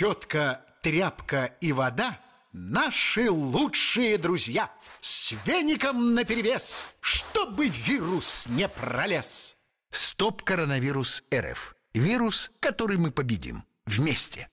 Щетка, тряпка и вода – наши лучшие друзья. С веником наперевес, чтобы вирус не пролез. Стоп коронавирус РФ. Вирус, который мы победим. Вместе.